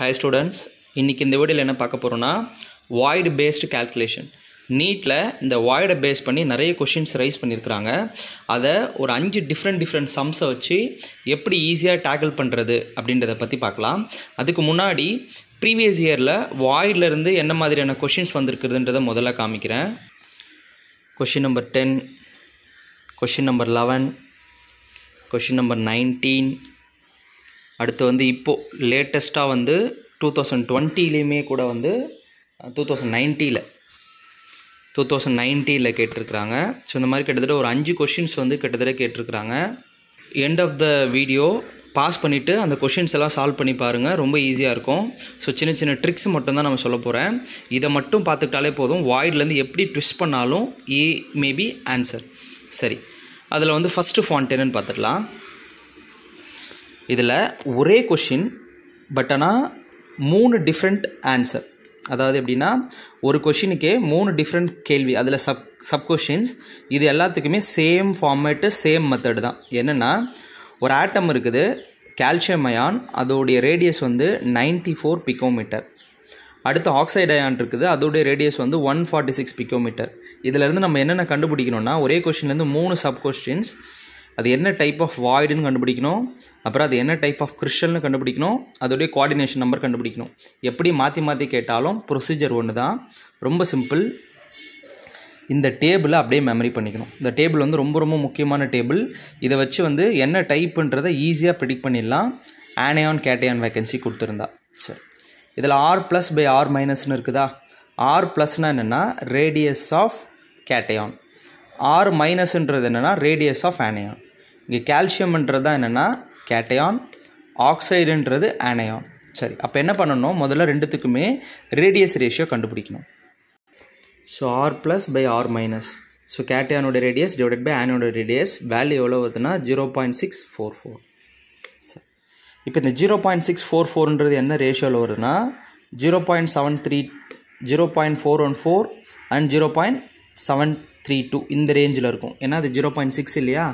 Hi students இன்றைக்கி இந்த வீடியோவில் என்ன பார்க்க போகிறோன்னா வாய்டு பேஸ்டு கேல்குலேஷன் நீட்டில் இந்த வாய்டை பேஸ் பண்ணி நிறைய கொஷின்ஸ் ரைஸ் பண்ணியிருக்கிறாங்க அதை ஒரு அஞ்சு டிஃப்ரெண்ட் டிஃப்ரெண்ட் சம்ஸை வச்சு எப்படி ஈஸியாக டேக்கிள் பண்ணுறது அப்படின்றத பற்றி பார்க்கலாம் அதுக்கு முன்னாடி ப்ரீவியஸ் இயரில் வாய்டிலேருந்து என்ன மாதிரியான கொஷின்ஸ் வந்திருக்குதுன்றதை முதல்ல காமிக்கிறேன் question number ten question number eleven question number nineteen அடுத்து வந்து இப்போது லேட்டஸ்ட்டாக வந்து டூ தௌசண்ட் டுவெண்ட்டிலையுமே கூட வந்து டூ தௌசண்ட் நைன்ட்டியில் டூ தௌசண்ட் நைன்ட்டியில் கேட்டிருக்கிறாங்க ஸோ இந்த மாதிரி கிட்டத்தட்ட ஒரு அஞ்சு கொஷின்ஸ் வந்து கிட்டத்தட்ட கேட்டிருக்கிறாங்க end of the video pass பண்ணிவிட்டு அந்த கொஷின்ஸ் எல்லாம் சால்வ் பண்ணி பாருங்கள் ரொம்ப ஈஸியாக இருக்கும் ஸோ சின்ன சின்ன ட்ரிக்ஸ் மட்டும்தான் நம்ம சொல்ல போகிறேன் இதை மட்டும் பார்த்துக்கிட்டாலே போதும் வாய்ட்லேருந்து எப்படி ட்விஸ்ட் பண்ணாலும் ஏ மேபி ஆன்சர் சரி அதில் வந்து ஃபஸ்ட்டு ஃபாண்ட் என்னன்னு பார்த்துக்கலாம் இதில் ஒரே கொஷின் பட் ஆனால் மூணு டிஃப்ரெண்ட் ஆன்சர் அதாவது எப்படின்னா ஒரு கொஷினுக்கே மூணு டிஃப்ரெண்ட் கேள்வி அதில் சப் சப் கொஷின்ஸ் இது எல்லாத்துக்குமே சேம் ஃபார்மேட்டு சேம் மெத்தடு தான் என்னென்னா ஒரு ஆட்டம் இருக்குது கால்சியம் அயான் அதோடைய ரேடியஸ் வந்து நைன்டி ஃபோர் பிக்கோமீட்டர் அடுத்து ஆக்சைடு அயான் இருக்குது அதோடைய ரேடியஸ் வந்து ஒன் ஃபார்ட்டி சிக்ஸ் பிக்கோமீட்டர் இதிலேருந்து நம்ம என்னென்ன கண்டுபிடிக்கணும்னா ஒரே கொஷின்லேருந்து மூணு சப் கொஸ்டின்ஸ் அது என்ன டைப் ஆஃப் வாய்டுன்னு கண்டுபிடிக்கணும் அப்புறம் அது என்ன டைப் ஆஃப் கிறிஸ்டல்னு கண்டுபிடிக்கணும் அதோடைய கோஆர்டினேஷன் நம்பர் கண்டுபிடிக்கணும் எப்படி மாற்றி மாற்றி கேட்டாலும் ப்ரொசீஜர் ஒன்று தான் ரொம்ப சிம்பிள் இந்த டேபிளை அப்படியே மெமரி பண்ணிக்கணும் இந்த டேபிள் வந்து ரொம்ப ரொம்ப முக்கியமான டேபிள் இதை வச்சு வந்து என்ன டைப்புன்றதை ஈஸியாக ப்ரிடிக் பண்ணிடலாம் ஆனேயான் கேட்டையான் வேகன்சி கொடுத்துருந்தா சரி இதில் ஆர் ப்ளஸ் பை ஆர் மைனஸ்னு இருக்குதா ஆர் ப்ளஸ்னால் என்னென்னா ரேடியஸ் ஆஃப் கேட்டையான் ஆர் மைனஸ்ன்றது என்னென்னா ரேடியஸ் ஆஃப் ஆனையான் இங்கே கால்சியம்ன்றது தான் என்னென்னா கேட்டையான் ஆக்சைடுன்றது ஆனையான் சரி அப்போ என்ன பண்ணணும் முதல்ல ரெண்டுத்துக்குமே ரேடியஸ் ரேஷியோ கண்டுபிடிக்கணும் so R plus by R minus so கேட்டையானோட ரேடியஸ் டிவைடட் பை ஆனோட ரேடியஸ் வேல்யூ எவ்வளோ வருதுன்னா zero point six four four சரி இப்போ இந்த ஜீரோ பாயிண்ட் சிக்ஸ் ஃபோர் ஃபோர்ன்றது என்ன ரேஷியோவில் வருதுன்னா zero point seven three zero point four one four and zero point seven three two இந்த ரேஞ்சில் இருக்கும் ஏன்னா அது ஜீரோ பாயிண்ட் சிக்ஸ் இல்லையா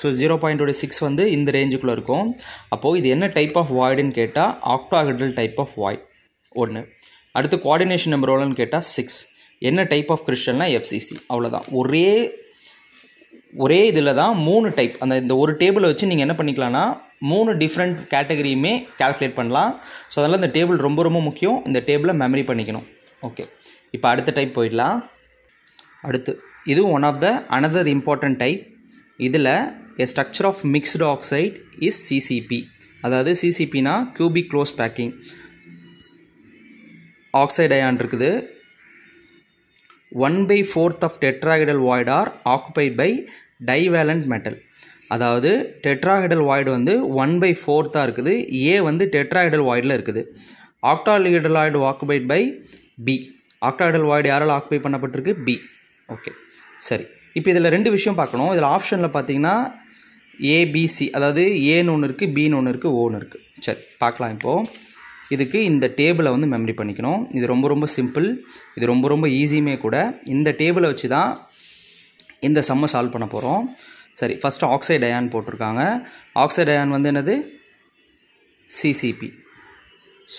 ஸோ ஜீரோ பாயிண்டோட சிக்ஸ் வந்து இந்த ரேஞ்சுக்குள்ளே இருக்கும் அப்போது இது என்ன டைப் ஆஃப் வாய்டுன்னு கேட்டால் ஆக்டாஹெட்ரல் டைப் ஆஃப் வாய் ஒன்று அடுத்து கோஆர்டினேஷன் நம்பர் எவ்வளோன்னு கேட்டால் சிக்ஸ் என்ன டைப் ஆஃப் கிறிஸ்டல்னா எஃப்சிசி அவ்வளோதான் ஒரே ஒரே இதில் தான் மூணு டைப் அந்த இந்த ஒரு டேபிளை வச்சு நீங்கள் என்ன பண்ணிக்கலாம்னா மூணு டிஃப்ரெண்ட் கேட்டகரியுமே கால்குலேட் பண்ணலாம் ஸோ அதனால் இந்த டேபிள் ரொம்ப ரொம்ப முக்கியம் இந்த டேபிளை மெமரி பண்ணிக்கணும் ஓகே இப்போ அடுத்த டைப் போயிடலாம் அடுத்து இது one of the another important type இதில் a structure of mixed oxide is CCP அதாவது சிசிபினா cubic close packing oxide ion இருக்குது one by fourth of tetrahedral void are occupied by divalent metal அதாவது டெட்ராஹிடல் வாய்டு வந்து one by ஃபோர்த்தாக இருக்குது A வந்து tetrahedral வாய்டில் இருக்குது octahedral void occupied by B octahedral void யாரால் ஆக்குபை பண்ணப்பட்டிருக்கு பி ஓகே சரி இப்போ இதில் ரெண்டு விஷயம் பார்க்கணும் இதில் ஆப்ஷனில் பார்த்தீங்கன்னா ஏபிசி அதாவது ஏன்னு ஒன்று இருக்குது பின்னு ஒன்று இருக்குது ஓன்னு இருக்குது சரி பார்க்கலாம் இப்போது இதுக்கு இந்த டேபிளை வந்து மெமரி பண்ணிக்கணும் இது ரொம்ப ரொம்ப சிம்பிள் இது ரொம்ப ரொம்ப ஈஸியுமே கூட இந்த டேபிளை வச்சு தான் இந்த சம்மை சால்வ் பண்ண போகிறோம் சரி ஃபஸ்ட்டு ஆக்சைடு அயான் போட்டிருக்காங்க ஆக்சைடு அயான் வந்து என்னது CCP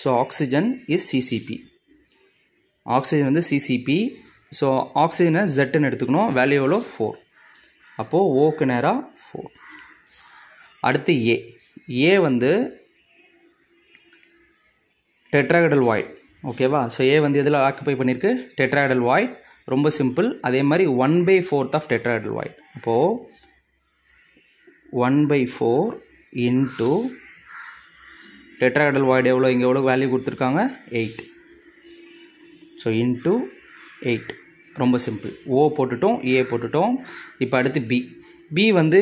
so oxygen is CCP oxygen வந்து சிசிபி ஸோ ஆக்சிஜனை ஜெட்டுன்னு எடுத்துக்கணும் வேல்யூ எவ்வளோ ஃபோர் அப்போது ஓக்கு நேராக ஃபோர் அடுத்து ஏ ஏ வந்து டெட்ராகடல் வாய்ட் ஓகேவா ஸோ ஏ வந்து எதில் ஆக்குப்பை பண்ணியிருக்கு டெட்ராகடல் வாய்ட் ரொம்ப சிம்பிள் அதே மாதிரி one by fourth of tetrahedral void அப்போது one by four into tetrahedral void எவ்வளோ இங்கே எவ்வளோ வேல்யூ கொடுத்துருக்காங்க எயிட் ஸோ இன்ட்டு எயிட் ரொம்ப சிம்பிள் ஓ போட்டுட்டோம் ஏ போட்டுட்டோம் இப்போ அடுத்து பி பி வந்து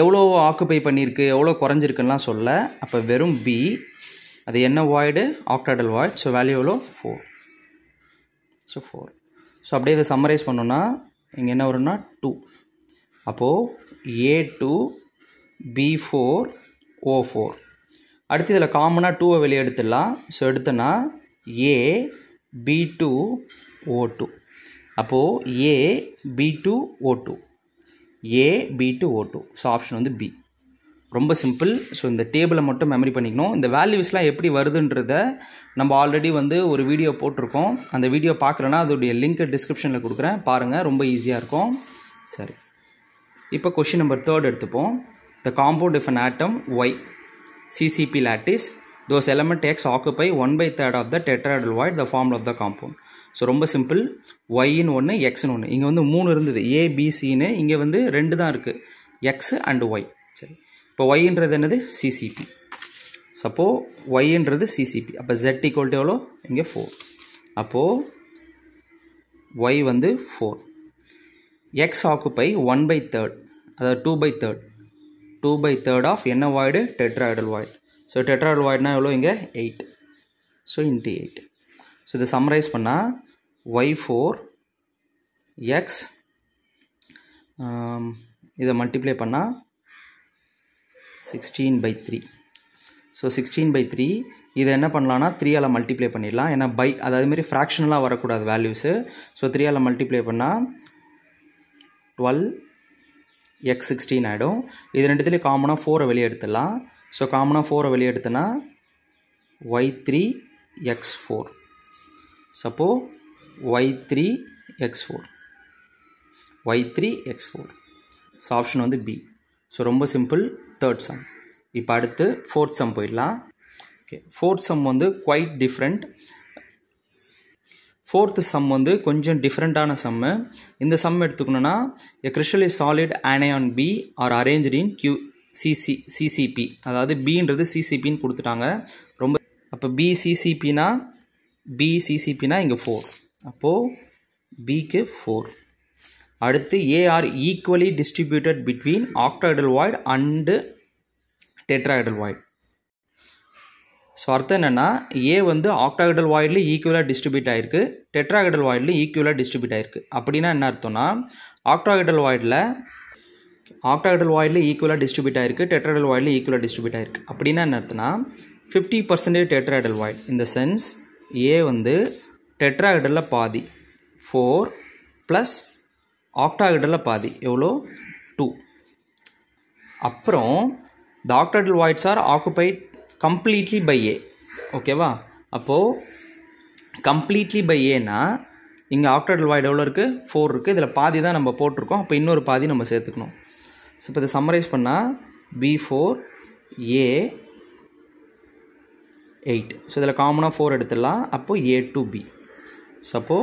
எவ்வளோ ஆக்குப்பை பண்ணியிருக்கு எவ்வளோ குறைஞ்சிருக்குலாம் சொல்ல அப்போ வெறும் பி அது என்ன void octahedral void so value எவ்வளோ ஃபோர் ஸோ ஃபோர் ஸோ அப்படியே இதை சம்மரைஸ் பண்ணோன்னா இங்கே என்ன வரும்னா டூ அப்போது A two B four O four அடுத்து இதில் காமனாக டூவை வெளியே எடுத்துடலாம் ஸோ எடுத்தோன்னா A B two O two அப்போது A B two O two A B two O two so option வந்து பி ரொம்ப சிம்பிள் ஸோ இந்த டேபிளை மட்டும் மெமரி பண்ணிக்கணும் இந்த வேல்யூஸ்லாம் எப்படி வருதுன்றத நம்ம ஆல்ரெடி வந்து ஒரு வீடியோ போட்டிருக்கோம் அந்த வீடியோ பார்க்குறேன்னா அதோடைய லிங்க்கை டிஸ்கிரிப்ஷனில் கொடுக்குறேன் பாருங்கள் ரொம்ப ஈஸியாக இருக்கும் சரி இப்போ கொஷின் நம்பர் தேர்ட் எடுத்துப்போம் the compound if an atom Y CCP lattice those element X occupy one by third of the tetrahedral void the form of the compound so ரொம்ப சிம்பிள் ஒய்ன்னு ஒன்று எக்ஸ்னு ஒன்று இங்கே வந்து மூணு இருந்தது ஏபிசின்னு இங்கே வந்து ரெண்டு தான் இருக்குது எக்ஸ் அண்டு ஒய் சரி இப்போ ஒய்ன்றது என்னது சிசிபி சப்போ ஒய்ன்றது சிசிபி அப்போ ஜெட் ஈக்குவல்ட்டு எவ்வளோ இங்கே ஃபோர் அப்போது ஒய் வந்து four X occupy one by third அதாவது two by third two by third of என்ன void tetrahedral void so tetrahedral வாய்டுனா எவ்வளோ இங்கே eight so into eight so இதை சம்ரைஸ் பண்ணால் ஒய் ஃபோர் எக்ஸ் இதை மல்டிப்ளை பண்ணால் sixteen by three so sixteen by three இதை என்ன பண்ணலான்னா த்ரீயால் மல்டிப்ளை பண்ணிடலாம் ஏன்னா பை அதாவது மாரி ஃப்ராக்ஷனலாக வரக்கூடாது வேல்யூஸு ஸோ த்ரீயால் மல்டிப்ளை பண்ணால் டுவெல் எக்ஸ் சிக்ஸ்டீன் ஆகிடும் இது ரெண்டுத்துலேயும் காமனாக ஃபோரை வெளியே எடுத்துடலாம் ஸோ காமனாக ஃபோரை வெளியே எடுத்தோன்னா Y three X four suppose Y three X four Y three X four so option வந்து பி ஸோ ரொம்ப சிம்பிள் தேர்ட் சம் இப்போ அடுத்து ஃபோர்த் சம் போயிடலாம் ஓகே ஃபோர்த் சம் வந்து குவைட் டிஃப்ரெண்ட் ஃபோர்த்து சம் வந்து கொஞ்சம் டிஃப்ரெண்ட்டான சம்மு இந்த சம் எடுத்துக்கணுன்னா a crystal is solid anion B are arranged in Q C C CCP அதாவது பின்றது சிசிபின்னு கொடுத்துட்டாங்க ரொம்ப அப்போ பி சிசிபினா பிசிசிபினா இங்கே ஃபோர் அப்போது பிக்கு ஃபோர் அடுத்து A are equally distributed between octahedral void and tetrahedral void so அர்த்தம் என்னென்னா ஏ வந்து ஆக்டாகடல் வாயிலில் ஈக்குவலாக டிஸ்ட்ரிபியூட் ஆயிருக்கு டெட்ராகடல் வாயிலில் ஈக்குவலாக டிஸ்ட்ரிபியூட் ஆகிருக்கு அப்படின்னா என்ன அர்த்தம்னா ஆக்டாகடல் வாய்டில் ஆக்டாகடல் வாயிலில் ஈக்குவலாக டிஸ்ட்ரிபியூட் ஆகிருக்கு டெட்ராடல் வாயிலில் ஈக்குவலாக டிஸ்ட்ரிபியூட் ஆகிருக்கு அப்படின்னா என்ன அர்த்தம்னா ஃபிஃப்டி பர்சன்டேஜ் டெட்ராடல் வாயில் இந்த சென்ஸ் ஏ வந்து டெட்ராஹெடரில் பாதி ஃபோர் ப்ளஸ் ஆக்டாஹெடரில் பாதி எவ்வளோ டூ அப்புறம் the octahedral voids are occupied completely by A ஓகேவா அப்போது கம்ப்ளீட்லி பை ஏன்னா இங்கே ஆக்டாடல் வாய்டு எவ்வளோ இருக்குது ஃபோர் இருக்குது இதில் பாதி தான் நம்ம போட்டிருக்கோம் அப்போ இன்னொரு பாதி நம்ம சேர்த்துக்கணும் ஸோ இப்போ இதை சம்மரைஸ் பண்ணால் B four A eight so இதில் காமனாக ஃபோர் எடுத்துடலாம் அப்போது A two B suppose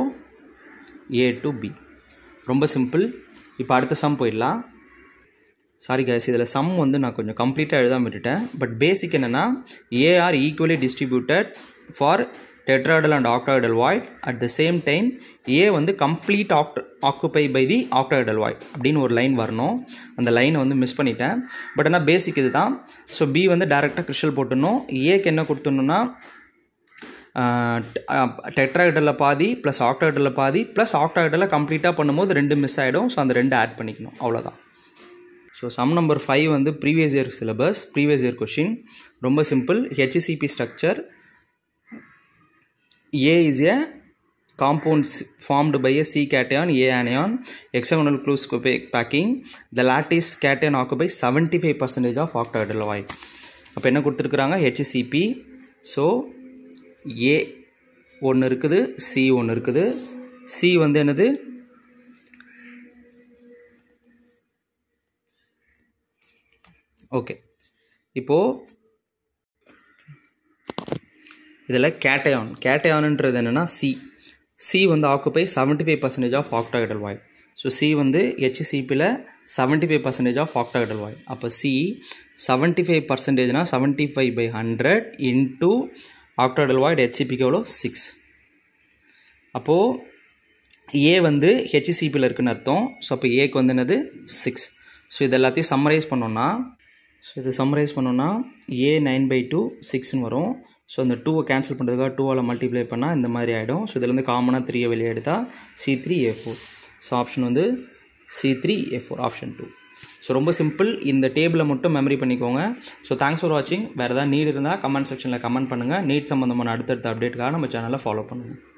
A two B ரொம்ப சிம்பிள் இப்போ அடுத்த சம் போயிடலாம் சாரி கேஸ் இதில் சம் வந்து நான் கொஞ்சம் கம்ப்ளீட்டாக எழுதாம விட்டுட்டேன் பட் பேசிக் என்னென்னா A are equally distributed for tetrahedral and octahedral void at the same time A வந்து complete act occupy by the octahedral void அப்படின்னு ஒரு லைன் வரணும் அந்த லைனை வந்து மிஸ் பண்ணிட்டேன் பட் ஆனால் பேசிக் இது தான் ஸோ பி வந்து டேரெக்டாக கிறிஸ்டல் போட்டுணும் ஏக்கு என்ன கொடுத்துடணுன்னா டெட்ராய்டலில் பாதி ப்ளஸ் ஆக்டாய்டலில் பாதி ப்ளஸ் ஆக்டாய்டலில் கம்ப்ளீட்டாக பண்ணும்போது ரெண்டு மிஸ் ஆகிடும் ஸோ அந்த ரெண்டு ஆட் பண்ணிக்கணும் அவ்வளோதான் ஸோ சம் நம்பர் ஃபைவ் வந்து previous year syllabus previous year question ரொம்ப simple HCCP structure A is a compound formed by a C cation, A anion, hexagonal close packing. The lattice cation occupies 75% of octahedral oil. அப்போ என்ன கொடுத்துருக்குறாங்க ஹெச்சிசிபி so ஏ ஒன்று இருக்குது C ஒன்று இருக்குது C வந்து என்னது ஓகே இப்போது இதில் கேட்டையான் கேட்டயானுன்றது என்னென்னா சி சி வந்து occupy seventy five percentage of octahedral void so C வந்து ஹெச்சிசிபியில் seventy five percentage of octahedral void அப்போ சி செவன்ட்டி ஃபைவ் பர்சன்டேஜ்னால் seventy five by hundred into octahedral வாயில் ஹெச்சிபிக்கு எவ்வளோ சிக்ஸ் அப்போது ஏ வந்து ஹெச்சிசிபியில் இருக்குன்னு அர்த்தம் ஸோ அப்போ ஏக்கு வந்து என்னது சிக்ஸ் ஸோ இது எல்லாத்தையும் சம்மரைஸ் பண்ணோன்னா ஸோ இதை சம்மரைஸ் பண்ணோன்னா ஏ நைன் பை டூ சிக்ஸ்னு வரும் ஸோ இந்த டூவை கேன்சல் பண்ணுறதுக்காக டூவால் மல்டிப்ளை பண்ணால் இந்த மாதிரி ஆகிடும் ஸோ இதுலேருந்து காமனாக த்ரீயை வெளியே எடுத்தால் C three A four so option வந்து C three A four option two so ரொம்ப சிம்பிள் இந்த டேபிளை மட்டும் மெமரி பண்ணிக்கோங்க ஸோ தேங்க்ஸ் ஃபார் வாட்சிங் வேறு ஏதாவது நீட் இருந்தால் கமெண்ட் செக்ஷனில் கமெண்ட் பண்ணுங்கள் நீட் சம்மந்தமான அடுத்தடுத்த அப்டேட்டுக்காக நம்ம சேனலை ஃபாலோ பண்ணுங்கள்